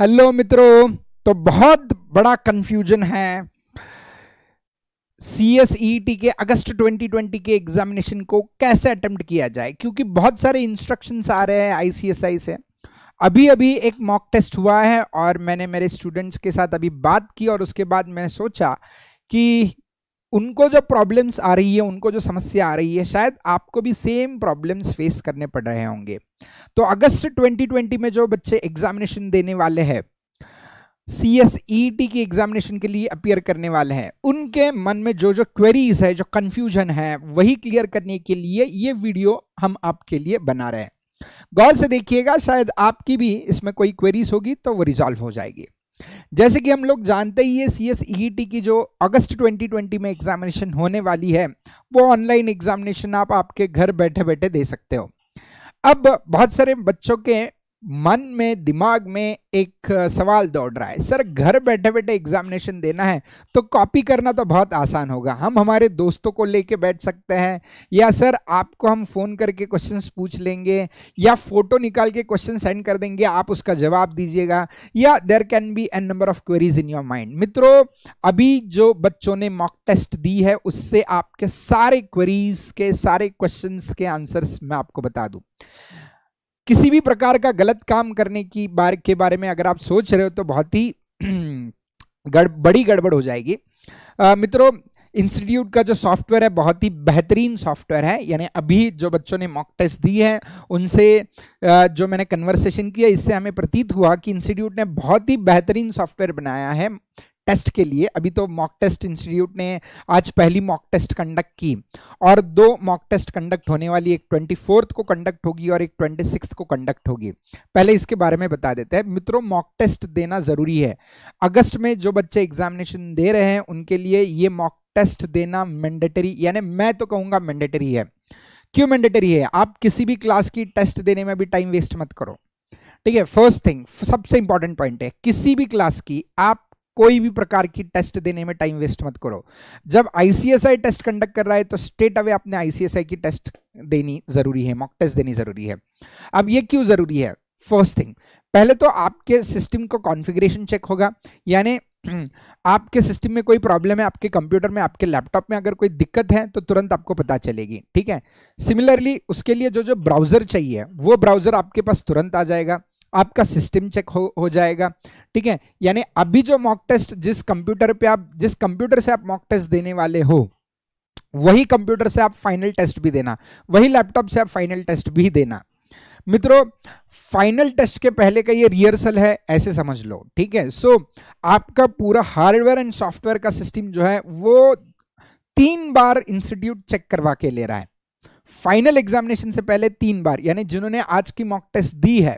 hello मित्रों तो बहुत बड़ा कंफ्यूजन है सी एस ई टी के अगस्त 2020 के एग्जामिनेशन को कैसे अटेम्प्ट किया जाए क्योंकि बहुत सारे इंस्ट्रक्शंस आ रहे हैं आईसीएसआई से अभी अभी एक मॉक टेस्ट हुआ है और मैंने मेरे स्टूडेंट्स के साथ अभी बात की और उसके बाद मैंने सोचा कि उनको जो प्रॉब्लम्स आ रही है उनको जो समस्या आ रही है शायद आपको भी सेम प्रॉब्लम्स फेस करने पड़ रहे होंगे तो अगस्त 2020 में जो बच्चे एग्जामिनेशन देने वाले हैं सी एस ई टी की एग्जामिनेशन के लिए अपियर करने वाले हैं उनके मन में जो जो क्वेरीज है जो कन्फ्यूजन है वही क्लियर करने के लिए ये वीडियो हम आपके लिए बना रहे हैं गौर से देखिएगा शायद आपकी भी इसमें कोई क्वेरीज होगी तो वो रिजॉल्व हो जाएगी जैसे कि हम लोग जानते ही है सी एस की जो अगस्त 2020 में एग्जामिनेशन होने वाली है वो ऑनलाइन एग्जामिनेशन आप आपके घर बैठे बैठे दे सकते हो अब बहुत सारे बच्चों के मन में दिमाग में एक सवाल दौड़ रहा है सर घर बैठे बैठे एग्जामिनेशन देना है तो कॉपी करना तो बहुत आसान होगा हम हमारे दोस्तों को लेके बैठ सकते हैं या सर आपको हम फ़ोन करके क्वेश्चंस पूछ लेंगे या फ़ोटो निकाल के क्वेश्चन सेंड कर देंगे आप उसका जवाब दीजिएगा या there can be an number of queries in your mind मित्रों अभी जो बच्चों ने मॉक टेस्ट दी है उससे आपके सारे क्वेरीज के सारे क्वेश्चन के आंसर्स मैं आपको बता दूँ किसी भी प्रकार का गलत काम करने की बार के बारे में अगर आप सोच रहे हो तो बहुत ही गड़ बड़ी गड़बड़ हो जाएगी मित्रों इंस्टीट्यूट का जो सॉफ्टवेयर है बहुत ही बेहतरीन सॉफ्टवेयर है यानी अभी जो बच्चों ने मॉक टेस्ट दी है उनसे जो मैंने कन्वर्सेशन किया इससे हमें प्रतीत हुआ कि इंस्टीट्यूट ने बहुत ही बेहतरीन सॉफ्टवेयर बनाया है टेस्ट के लिए अभी तो मॉक टेस्ट इंस्टीट्यूट ने आज पहली मॉक टेस्ट कंडक्ट की और दो मॉक टेस्ट कंडक्ट होने वाली एक ट्वेंटी फोर्थ को कंडक्ट होगी और एक ट्वेंटी सिक्स को कंडक्ट होगी पहले इसके बारे में बता देते हैं मित्रों मॉक टेस्ट देना ज़रूरी है अगस्त में जो बच्चे एग्जामिनेशन दे रहे हैं उनके लिए ये मॉक टेस्ट देना मैंडेटरी यानी मैं तो कहूँगा मैंडेटरी है क्यों मैंडेटरी है आप किसी भी क्लास की टेस्ट देने में भी टाइम वेस्ट मत करो ठीक है फर्स्ट थिंग सबसे इंपॉर्टेंट पॉइंट है किसी भी क्लास की आप कोई भी प्रकार की टेस्ट देने में टाइम वेस्ट मत करो जब आईसीएसआई टेस्ट कंडक्ट कर रहा है तो स्टेट अवे अपने आईसीएसआई की टेस्ट देनी जरूरी है मॉक टेस्ट देनी जरूरी है अब ये क्यों जरूरी है फर्स्ट थिंग पहले तो आपके सिस्टम का कॉन्फिग्रेशन चेक होगा यानी आपके सिस्टम में कोई प्रॉब्लम है आपके कंप्यूटर में आपके लैपटॉप में अगर कोई दिक्कत है तो तुरंत आपको पता चलेगी ठीक है सिमिलरली उसके लिए जो जो ब्राउज़र चाहिए वो ब्राउज़र आपके पास तुरंत आ जाएगा आपका सिस्टम चेक हो, हो जाएगा ठीक है यानी अभी जो मॉक टेस्ट जिस कंप्यूटर पे आप जिस कंप्यूटर से आप मॉक टेस्ट देने वाले हो वही कंप्यूटर से आप फाइनल टेस्ट भी देना वही लैपटॉप से आप फाइनल टेस्ट भी देना मित्रों फाइनल टेस्ट के पहले का ये रिहर्सल है ऐसे समझ लो ठीक है सो आपका पूरा हार्डवेयर एंड सॉफ्टवेयर का सिस्टम जो है वो तीन बार इंस्टीट्यूट चेक करवा के ले रहा है फाइनल एग्जामिनेशन से पहले तीन बार यानी जिन्होंने आज की मॉक टेस्ट दी है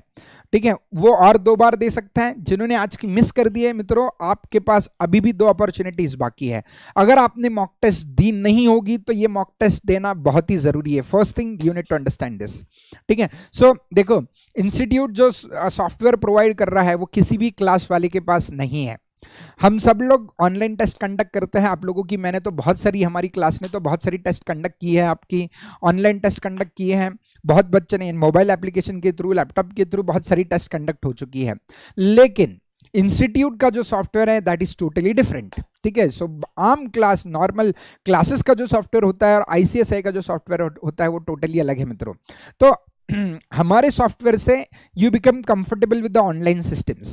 ठीक है वो और दो बार दे सकते हैं जिन्होंने आज की मिस कर दी है मित्रों आपके पास अभी भी दो अपॉर्चुनिटीज बाकी है अगर आपने मॉक टेस्ट दी नहीं होगी तो ये मॉक टेस्ट देना बहुत ही जरूरी है first thing you need to understand this ठीक है सो so, देखो इंस्टीट्यूट जो सॉफ्टवेयर प्रोवाइड uh, कर रहा है वो किसी भी क्लास वाले के पास नहीं है हम सब लोग ऑनलाइन टेस्ट कंडक्ट करते हैं आप लोगों की मैंने तो बहुत सारी हमारी क्लास ने तो बहुत सारी टेस्ट कंडक्ट की है आपकी ऑनलाइन टेस्ट कंडक्ट किए हैं बहुत बच्चे ने मोबाइल एप्लीकेशन के थ्रू लैपटॉप के थ्रू बहुत सारी टेस्ट कंडक्ट हो चुकी है लेकिन इंस्टीट्यूट का जो सॉफ्टवेयर है दैट इज टोटली डिफरेंट ठीक है सो आम क्लास नॉर्मल क्लासेस का जो सॉफ्टवेयर होता है और आईसीएसआई का जो सॉफ्टवेयर होता है वो टोटली अलग है मित्रों तो हमारे सॉफ्टवेयर से you become comfortable with the online systems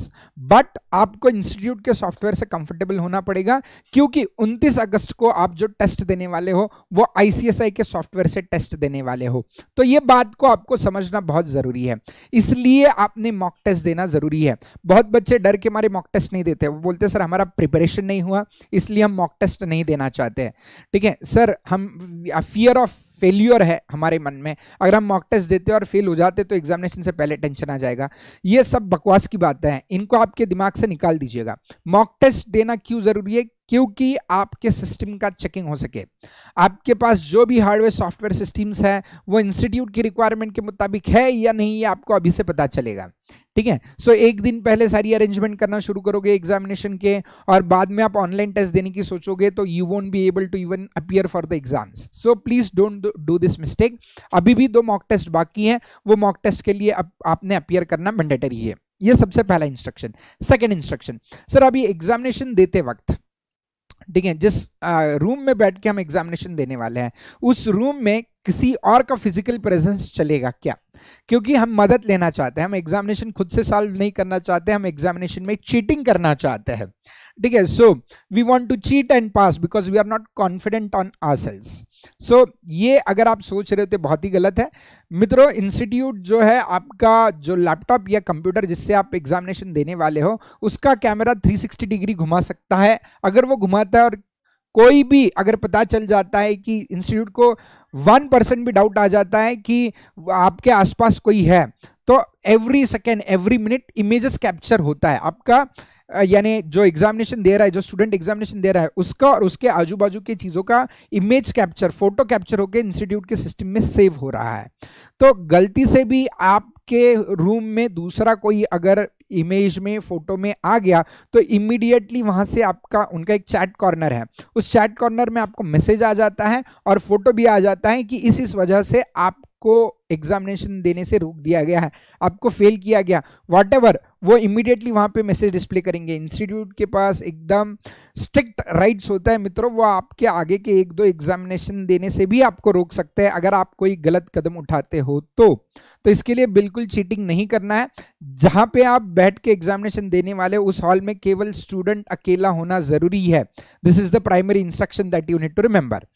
but आपको इंस्टीट्यूट के सॉफ्टवेयर से कंफर्टेबल होना पड़ेगा क्योंकि 29 अगस्त को आप जो टेस्ट देने वाले हो वो आईसीएसआई के सॉफ्टवेयर से टेस्ट देने वाले हो तो ये बात को आपको समझना बहुत ज़रूरी है इसलिए आपने मॉक टेस्ट देना ज़रूरी है बहुत बच्चे डर के मारे मॉक टेस्ट नहीं देते वो बोलते सर हमारा प्रिपरेशन नहीं हुआ इसलिए हम मॉक टेस्ट नहीं देना चाहते हैं ठीक है सर हम फियर ऑफ फेल्योर है हमारे मन में अगर हम मॉक टेस्ट देते और फेल हो जाते तो एग्जामिनेशन से पहले टेंशन आ जाएगा ये सब बकवास की बातें हैं इनको आपके दिमाग से निकाल दीजिएगा मॉक टेस्ट देना क्यों ज़रूरी है क्योंकि आपके सिस्टम का चेकिंग हो सके आपके पास जो भी हार्डवेयर सॉफ्टवेयर सिस्टम्स है वो इंस्टीट्यूट की रिक्वायरमेंट के मुताबिक है या नहीं ये आपको अभी से पता चलेगा ठीक है सो एक दिन पहले सारी अरेंजमेंट करना शुरू करोगे एग्जामिनेशन के और बाद में आप ऑनलाइन टेस्ट देने की सोचोगे तो you won't be able to even appear for the exams so please don't do this mistake अभी भी दो मॉक टेस्ट बाकी हैं वो मॉक टेस्ट के लिए अब आपने अपियर करना मैंडेटरी है ये सबसे पहला इंस्ट्रक्शन सेकेंड इंस्ट्रक्शन सर अभी एग्जामिनेशन देते वक्त ठीक है जिस रूम में बैठ के हम एग्जामिनेशन देने वाले हैं उस रूम में किसी और का फिजिकल प्रेजेंस चलेगा क्या क्योंकि हम मदद लेना चाहते हैं हम एग्जामिनेशन खुद से सॉल्व नहीं करना चाहते हम एग्जामिनेशन में चीटिंग करना चाहते हैं ठीक है so we want to cheat and pass because we are not confident on आर सो ये अगर आप सोच रहे हो तो बहुत ही गलत है मित्रों इंस्टीट्यूट जो है आपका जो लैपटॉप या कंप्यूटर जिससे आप एग्जामिनेशन देने वाले हो उसका कैमरा 360 डिग्री घुमा सकता है अगर वो घुमाता है और कोई भी अगर पता चल जाता है कि इंस्टीट्यूट को वन परसेंट भी डाउट आ जाता है कि आपके आसपास कोई है तो every second every minute images capture होता है आपका यानी जो एग्जामिनेशन दे रहा है जो स्टूडेंट एग्जामिनेशन दे रहा है उसका और उसके आजू बाजू की चीज़ों का इमेज कैप्चर फोटो कैप्चर होकर इंस्टीट्यूट के सिस्टम में सेव हो रहा है तो गलती से भी आपके रूम में दूसरा कोई अगर इमेज में फोटो में आ गया तो इमीडिएटली वहां से आपका उनका एक चैट कॉर्नर है उस चैट कॉर्नर में आपको मैसेज आ जाता है और फोटो भी आ जाता है कि इस इस वजह से आपको एग्जामिनेशन देने से रोक दिया गया है आपको फेल किया गया वॉट एवर वो इमिडिएटली वहाँ पे मैसेज डिस्प्ले करेंगे इंस्टीट्यूट के पास एकदम स्ट्रिक्ट राइट्स होता है मित्रों वो आपके आगे के एक दो एग्जामिनेशन देने से भी आपको रोक सकते हैं अगर आप कोई गलत कदम उठाते हो तो तो इसके लिए बिल्कुल चीटिंग नहीं करना है जहाँ पे आप बैठ के एग्जामिनेशन देने वाले उस हॉल में केवल स्टूडेंट अकेला होना जरूरी है this is the primary instruction that you need to remember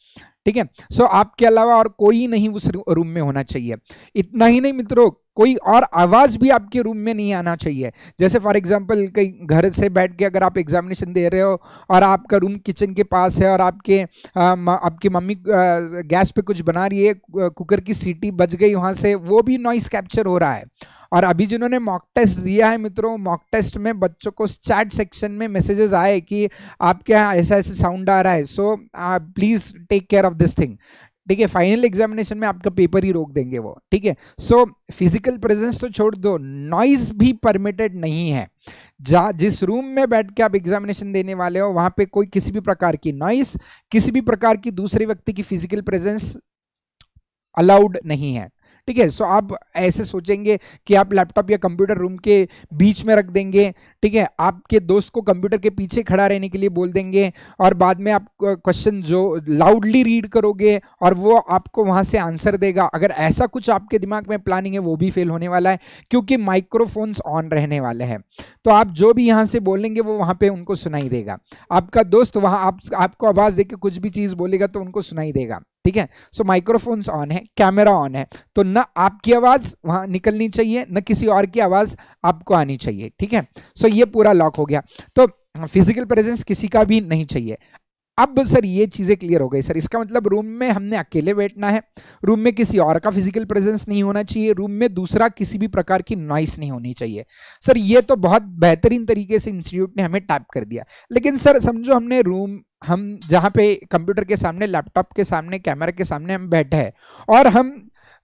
ठीक है सो आपके अलावा और कोई नहीं उस रूम में होना चाहिए इतना ही नहीं मित्रों कोई और आवाज भी आपके रूम में नहीं आना चाहिए जैसे फॉर एग्जाम्पल कहीं घर से बैठ के अगर आप एग्जामिनेशन दे रहे हो और आपका रूम किचन के पास है और आपके आ, म, आपकी मम्मी गैस पे कुछ बना रही है कुकर की सीटी बज गई वहाँ से वो भी नॉइस कैप्चर हो रहा है और अभी जिन्होंने मॉक टेस्ट दिया है मित्रों मॉक टेस्ट में बच्चों को चैट सेक्शन में मैसेजेस आए कि आपके यहाँ ऐसा ऐसा साउंड आ रहा है so please take care of this thing ठीक है फाइनल एग्जामिनेशन में आपका पेपर ही रोक देंगे वो ठीक है सो फिजिकल प्रेजेंस तो छोड़ दो नॉइज भी परमिटेड नहीं है जा जिस रूम में बैठ के आप एग्जामिनेशन देने वाले हो वहां पे कोई किसी भी प्रकार की नॉइस किसी भी प्रकार की दूसरे व्यक्ति की फिजिकल प्रेजेंस अलाउड नहीं है ठीक है सो आप ऐसे सोचेंगे कि आप लैपटॉप या कंप्यूटर रूम के बीच में रख देंगे ठीक है आपके दोस्त को कंप्यूटर के पीछे खड़ा रहने के लिए बोल देंगे और बाद में आप क्वेश्चन जो लाउडली रीड करोगे और वो आपको वहां से आंसर देगा अगर ऐसा कुछ आपके दिमाग में प्लानिंग है वो भी फेल होने वाला है क्योंकि माइक्रोफोन्स ऑन रहने वाले हैं तो आप जो भी यहाँ से बोलेंगे वो वहाँ पे उनको सुनाई देगा आपका दोस्त वहाँ आप, आपको आवाज़ देकर कुछ भी चीज़ बोलेगा तो उनको सुनाई देगा ठीक है सो माइक्रोफोन्स ऑन है कैमरा ऑन है तो ना आपकी आवाज़ वहाँ निकलनी चाहिए न किसी और की आवाज़ आपको आनी चाहिए ठीक है सो ये पूरा लॉक हो गया तो फिजिकल प्रेजेंस किसी का भी नहीं चाहिए अब सर ये चीज़ें क्लियर हो गई सर इसका मतलब रूम में हमने अकेले बैठना है रूम में किसी और का फिजिकल प्रेजेंस नहीं होना चाहिए रूम में दूसरा किसी भी प्रकार की नॉइस नहीं होनी चाहिए सर ये तो बहुत बेहतरीन तरीके से इंस्टीट्यूट ने हमें टैप कर दिया लेकिन सर समझो हमने रूम हम जहाँ पे कंप्यूटर के सामने लैपटॉप के सामने कैमरा के सामने हम बैठे हैं और हम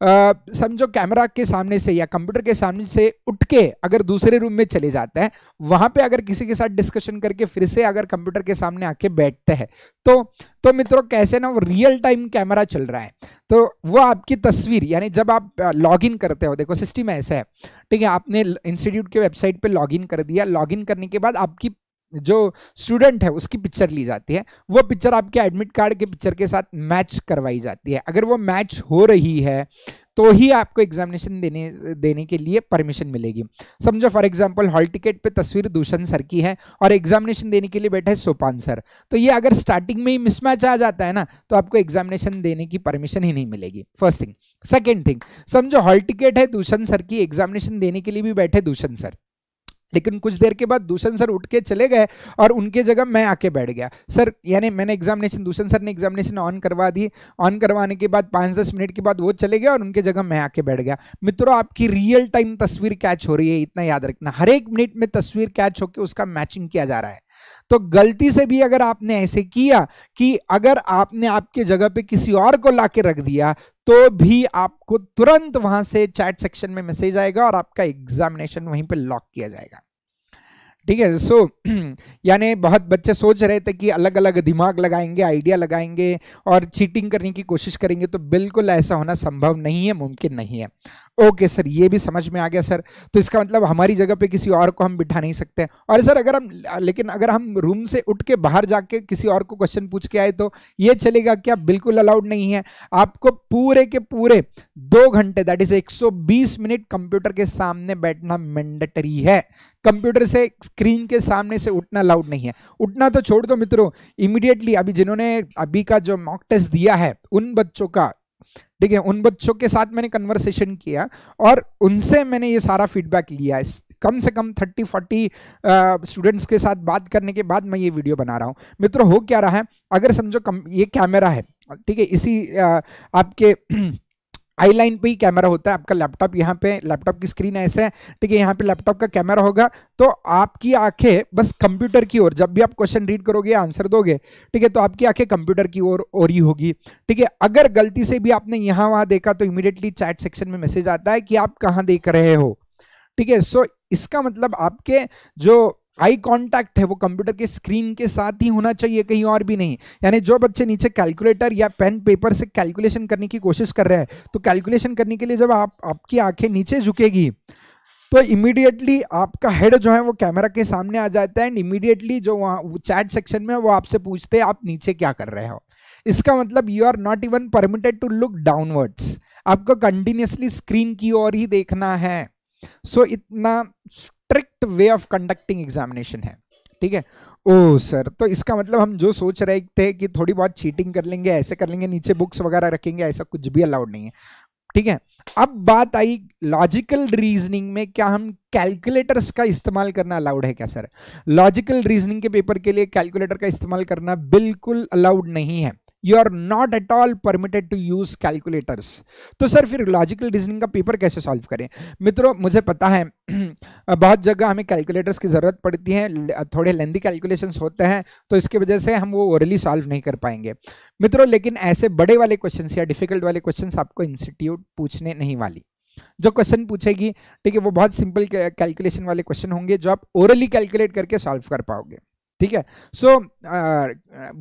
समझो कैमरा के सामने से या कंप्यूटर के सामने से उठ के अगर दूसरे रूम में चले जाते हैं वहां पे अगर किसी के साथ डिस्कशन करके फिर से अगर कंप्यूटर के सामने आके बैठते हैं तो तो मित्रों कैसे ना वो रियल टाइम कैमरा चल रहा है तो वो आपकी तस्वीर यानी जब आप लॉग इन करते हो देखो सिस्टम ऐसा है ठीक है आपने इंस्टीट्यूट के वेबसाइट पे लॉग इन कर दिया लॉग इन करने के बाद आपकी जो स्टूडेंट है उसकी पिक्चर ली जाती है वो पिक्चर आपके एडमिट कार्ड के पिक्चर के साथ मैच करवाई जाती है अगर वो मैच हो रही है तो ही आपको एग्जामिनेशन देने देने के लिए परमिशन मिलेगी समझो फॉर एग्जांपल हॉल टिकट पे तस्वीर दूषण सर की है और एग्जामिनेशन देने के लिए बैठे सोपान सर तो ये अगर स्टार्टिंग में ही मिसमैच आ जाता है ना तो आपको एग्जामिनेशन देने की परमिशन ही नहीं मिलेगी फर्स्ट थिंग सेकेंड थिंग समझो हॉल टिकट है दूषण सर की एग्जामिनेशन देने के लिए भी बैठे दूषण सर लेकिन कुछ देर के बाद दूषण सर उठ के चले गए और उनके जगह मैं आके बैठ गया सर यानी मैंने एग्जामिनेशन दूषण सर ने एग्जामिनेशन ऑन करवा दी ऑन करवाने के बाद पाँच दस मिनट के बाद वो चले गए और उनके जगह मैं आके बैठ गया मित्रों आपकी रियल टाइम तस्वीर कैच हो रही है इतना याद रखना हर एक मिनट में तस्वीर कैच होकर उसका मैचिंग किया जा रहा है तो गलती से भी अगर आपने ऐसे किया कि अगर आपने आपके जगह पे किसी और को लाके रख दिया तो भी आपको तुरंत वहां से चैट सेक्शन में मैसेज आएगा और आपका एग्जामिनेशन वहीं पे लॉक किया जाएगा ठीक है सो यानी बहुत बच्चे सोच रहे थे कि अलग अलग दिमाग लगाएंगे आइडिया लगाएंगे और चीटिंग करने की कोशिश करेंगे तो बिल्कुल ऐसा होना संभव नहीं है मुमकिन नहीं है ओके सर ये भी समझ में आ गया सर तो इसका मतलब हमारी जगह पे किसी और को हम बिठा नहीं सकते और सर अगर हम लेकिन अगर हम रूम से उठ के बाहर जाके किसी और को क्वेश्चन पूछ के आए तो ये चलेगा क्या बिल्कुल अलाउड नहीं है आपको पूरे के पूरे दो घंटे दैट इज 120 मिनट कंप्यूटर के सामने बैठना मैंडेटरी है कंप्यूटर से स्क्रीन के सामने से उठना अलाउड नहीं है उठना तो छोड़ दो मित्रों इमिडिएटली अभी जिन्होंने अभी का जो मॉक टेस्ट दिया है उन बच्चों का ठीक है उन बच्चों के साथ मैंने कन्वर्सेशन किया और उनसे मैंने ये सारा फीडबैक लिया है कम से कम थर्टी फोर्टी स्टूडेंट्स के साथ बात करने के बाद मैं ये वीडियो बना रहा हूँ मित्रों हो क्या रहा है अगर समझो कम ये कैमरा है ठीक है इसी uh, आपके आई लाइन पर ही कैमरा होता है आपका लैपटॉप यहाँ पे लैपटॉप की स्क्रीन ऐसे है ठीक है यहाँ पे लैपटॉप का कैमरा होगा तो आपकी आंखें बस कंप्यूटर की ओर जब भी आप क्वेश्चन रीड करोगे आंसर दोगे ठीक है तो आपकी आंखें कंप्यूटर की ओर और ही होगी ठीक है अगर गलती से भी आपने यहाँ वहाँ देखा तो इमीडिएटली चैट सेक्शन में मैसेज आता है कि आप कहाँ देख रहे हो ठीक है सो इसका मतलब आपके जो आई कांटेक्ट है वो कंप्यूटर के स्क्रीन के साथ ही होना चाहिए कहीं और भी नहीं यानी जो बच्चे नीचे कैलकुलेटर या पेन पेपर से कैलकुलेशन करने की कोशिश कर रहे हैं तो कैलकुलेशन करने के लिए जब आप आपकी आंखें नीचे झुकेगी तो इमीडिएटली आपका हेड जो है वो कैमरा के सामने आ जाता है एंड इमीडिएटली जो वहाँ चैट सेक्शन में वो आपसे पूछते हैं आप नीचे क्या कर रहे हो इसका मतलब you are not even permitted to look downwards आपको कंटिन्यूसली स्क्रीन की ओर ही देखना है सो so, इतना strict way of conducting examination है ठीक है ओ oh, सर तो इसका मतलब हम जो सोच रहे थे कि थोड़ी बहुत चीटिंग कर लेंगे ऐसे कर लेंगे नीचे बुक्स वगैरह रखेंगे ऐसा कुछ भी अलाउड नहीं है ठीक है अब बात आई लॉजिकल रीजनिंग में क्या हम कैलकुलेटर्स का इस्तेमाल करना अलाउड है क्या सर लॉजिकल रीजनिंग के पेपर के लिए कैलकुलेटर का इस्तेमाल करना बिल्कुल अलाउड नहीं है you are not at all permitted to use calculators तो सर फिर लॉजिकल रीजनिंग का पेपर कैसे सॉल्व करें मित्रों मुझे पता है बहुत जगह हमें कैलकुलेटर्स की ज़रूरत पड़ती है थोड़े लेंदी कैलकुलेशन होते हैं तो इसकी वजह से हम वो ओरली सॉल्व नहीं कर पाएंगे मित्रों लेकिन ऐसे बड़े वाले क्वेश्चन या डिफिकल्ट वाले क्वेश्चन आपको इंस्टीट्यूट पूछने नहीं वाली जो क्वेश्चन पूछेगी ठीक है वो बहुत सिंपल कैलकुलेशन वाले क्वेश्चन होंगे जो आप ओरली कैलकुलेट करके सॉल्व कर पाओगे ठीक है so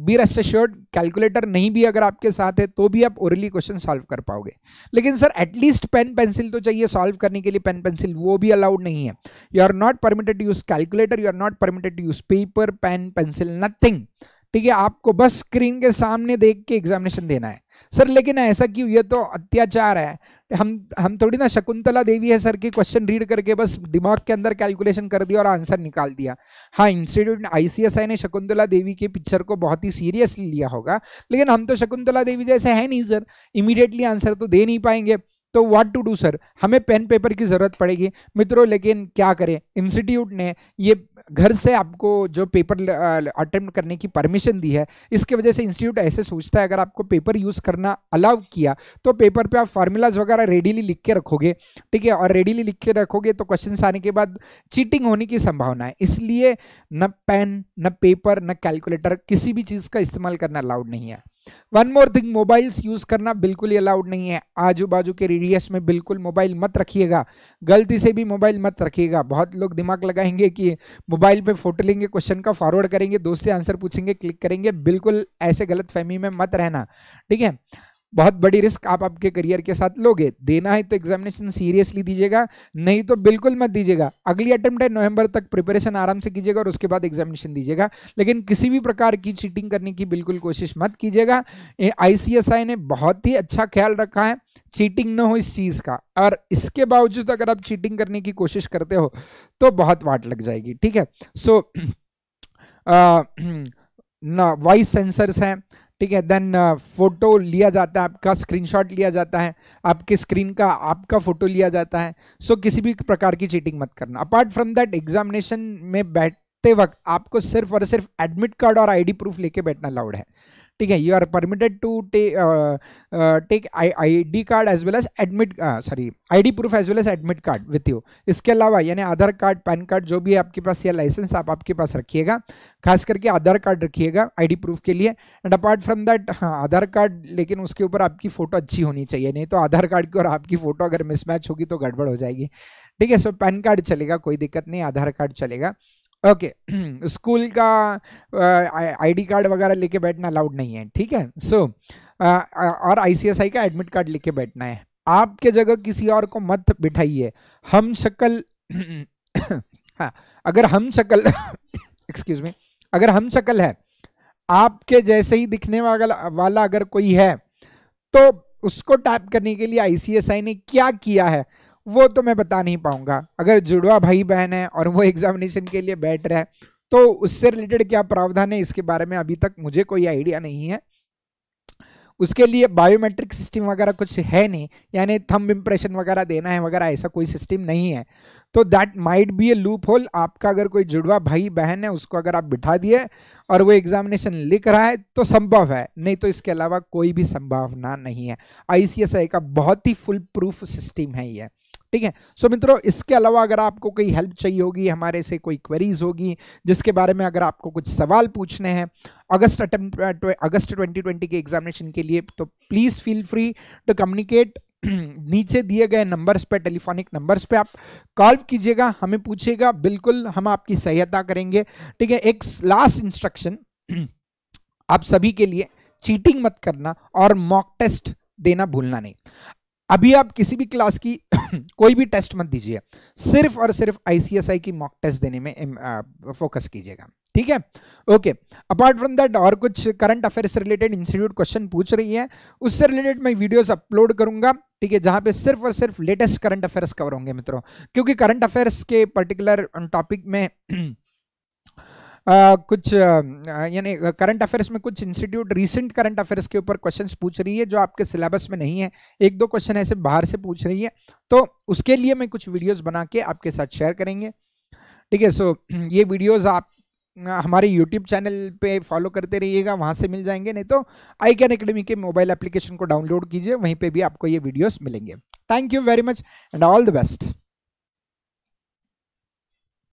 be rest assured calculator नहीं भी अगर आपके साथ है तो भी आप ओरली क्वेश्चन सॉल्व कर पाओगे लेकिन सर एटलीस्ट पेन पेंसिल तो चाहिए सॉल्व करने के लिए पेन पेंसिल वो भी अलाउड नहीं है you are not permitted use calculator you are not permitted use paper pen pencil nothing ठीक है आपको बस स्क्रीन के सामने देख के एग्जामिनेशन देना है सर लेकिन ऐसा क्यों ये तो अत्याचार है हम हम थोड़ी ना शकुंतला देवी है सर की क्वेश्चन रीड करके बस दिमाग के अंदर कैलकुलेशन कर दिया और आंसर निकाल दिया हाँ इंस्टीट्यूट आईसीएसआई ने शकुंतला देवी के पिक्चर को बहुत ही सीरियसली लिया होगा लेकिन हम तो शकुंतला देवी जैसे है नहीं सर इमीडिएटली आंसर तो दे नहीं पाएंगे तो व्हाट टू डू सर हमें पेन पेपर की ज़रूरत पड़ेगी मित्रों लेकिन क्या करें इंस्टीट्यूट ने ये घर से आपको जो पेपर अटेम्प्ट करने की परमिशन दी है इसके वजह से इंस्टीट्यूट ऐसे सोचता है अगर आपको पेपर यूज़ करना अलाउ किया तो पेपर पे आप फार्मूलाज वगैरह रेडीली लिख के रखोगे ठीक है और रेडीली लिख के रखोगे तो क्वेश्चन आने के बाद चीटिंग होने की संभावना है इसलिए न पेन न पेपर न कैलकुलेटर किसी भी चीज़ का इस्तेमाल करना अलाउड नहीं है one more thing mobiles use करना बिल्कुल ही अलाउड नहीं है आजू बाजू के रेडियस में बिल्कुल मोबाइल मत रखिएगा गलती से भी मोबाइल मत रखिएगा बहुत लोग दिमाग लगाएंगे कि मोबाइल पे फोटो लेंगे क्वेश्चन का फॉरवर्ड करेंगे दोस्त से आंसर पूछेंगे क्लिक करेंगे बिल्कुल ऐसे गलत फहमी में मत रहना ठीक है बहुत बड़ी रिस्क आप आपके करियर के साथ लोगे देना है तो एग्जामिनेशन सीरियसली दीजिएगा नहीं तो बिल्कुल मत दीजिएगा अगली अटेम्प्ट है नवंबर तक प्रिपरेशन आराम से कीजिएगा और उसके बाद एग्जामिनेशन दीजिएगा लेकिन किसी भी प्रकार की चीटिंग करने की बिल्कुल कोशिश मत कीजिएगा आईसीएसआई ने बहुत ही अच्छा ख्याल रखा है चीटिंग ना हो इस चीज़ का और इसके बावजूद अगर आप चीटिंग करने की कोशिश करते हो तो बहुत वाट लग जाएगी ठीक है सो so, ना वॉइस सेंसर्स हैं ठीक है देन फोटो uh, लिया जाता है आपका स्क्रीनशॉट लिया जाता है आपके स्क्रीन का आपका फोटो लिया जाता है सो so, किसी भी प्रकार की चीटिंग मत करना अपार्ट फ्रॉम दैट एग्जामिनेशन में बैठते वक्त आपको सिर्फ और सिर्फ एडमिट कार्ड और आईडी प्रूफ लेके बैठना अलाउड है ठीक है you are permitted to take I D card as well as admit sorry I D proof as well as admit card with you इसके अलावा यानी आधार कार्ड पैन कार्ड जो भी आपके पास या लाइसेंस आप आपके पास रखिएगा खास करके आधार कार्ड रखिएगा आई डी प्रूफ के लिए एंड अपार्ट फ्रॉम दैट हाँ आधार कार्ड लेकिन उसके ऊपर आपकी फ़ोटो अच्छी होनी चाहिए नहीं तो आधार कार्ड की और आपकी फ़ोटो अगर मिसमैच होगी तो गड़बड़ हो जाएगी ठीक है सो पैन कार्ड चलेगा कोई दिक्कत नहीं आधार कार्ड चलेगा ओके स्कूल का आईडी uh, कार्ड वगैरह लेके बैठना अलाउड नहीं है ठीक है सो so, uh, uh, और आईसीएसआई का एडमिट कार्ड लेके बैठना है आपके जगह किसी और को मत बिठाइए हम शक्ल हाँ, अगर हम शक्ल एक्सक्यूज मी अगर हम शक्ल है आपके जैसे ही दिखने वाला वाला अगर कोई है तो उसको टैप करने के लिए आईसीएसआई ने क्या किया है वो तो मैं बता नहीं पाऊंगा अगर जुड़वा भाई बहन है और वो एग्जामिनेशन के लिए बैठ रहा है तो उससे रिलेटेड क्या प्रावधान है इसके बारे में अभी तक मुझे कोई आइडिया नहीं है उसके लिए बायोमेट्रिक सिस्टम वगैरह कुछ है नहीं यानी थंब इम्प्रेशन वगैरह देना है वगैरह ऐसा कोई सिस्टम नहीं है तो that might be a loophole आपका अगर कोई जुड़वा भाई बहन है उसको अगर आप बिठा दिए और वो एग्जामिनेशन लिख रहा है तो संभव है नहीं तो इसके अलावा कोई भी संभावना नहीं है आई का बहुत ही फुल प्रूफ सिस्टम है ये ठीक है सो मित्रों इसके अलावा अगर आपको कोई हेल्प चाहिए होगी हमारे से कोई क्वेरीज होगी जिसके बारे में अगर आपको कुछ सवाल पूछने हैं अगस्त अटेम्प्ट अगस्त 2020 के एग्जामिनेशन के लिए तो please feel free to communicate नीचे दिए गए नंबर्स पे टेलीफोनिक नंबर्स पे आप कॉल कीजिएगा हमें पूछिएगा बिल्कुल हम आपकी सहायता करेंगे ठीक है एक लास्ट इंस्ट्रक्शन आप सभी के लिए चीटिंग मत करना और मॉक टेस्ट देना भूलना नहीं अभी आप किसी भी क्लास की कोई भी टेस्ट मत दीजिए सिर्फ और सिर्फ आईसीएसआई की मॉक टेस्ट देने में फोकस कीजिएगा ठीक है ओके अपार्ट फ्रॉम दैट और कुछ current affair related institute question पूछ रही है उससे रिलेटेड मैं वीडियोस अपलोड करूंगा ठीक है जहां पे सिर्फ और सिर्फ लेटेस्ट करंट अफेयर्स कवर होंगे मित्रों क्योंकि करंट अफेयर्स के पर्टिकुलर टॉपिक में कुछ यानी करंट अफेयर्स में कुछ इंस्टीट्यूट रिसेंट करंट अफेयर्स के ऊपर क्वेश्चंस पूछ रही है जो आपके सिलेबस में नहीं है एक दो क्वेश्चन ऐसे बाहर से पूछ रही है तो उसके लिए मैं कुछ वीडियोस बना के आपके साथ शेयर करेंगे ठीक है सो ये वीडियोस आप हमारे यूट्यूब चैनल पे फॉलो करते रहिएगा वहाँ से मिल जाएंगे नहीं तो आई कैन अकेडमी के मोबाइल एप्लीकेशन को डाउनलोड कीजिए वहीं पे भी आपको ये वीडियोस मिलेंगे thank you very much and all the best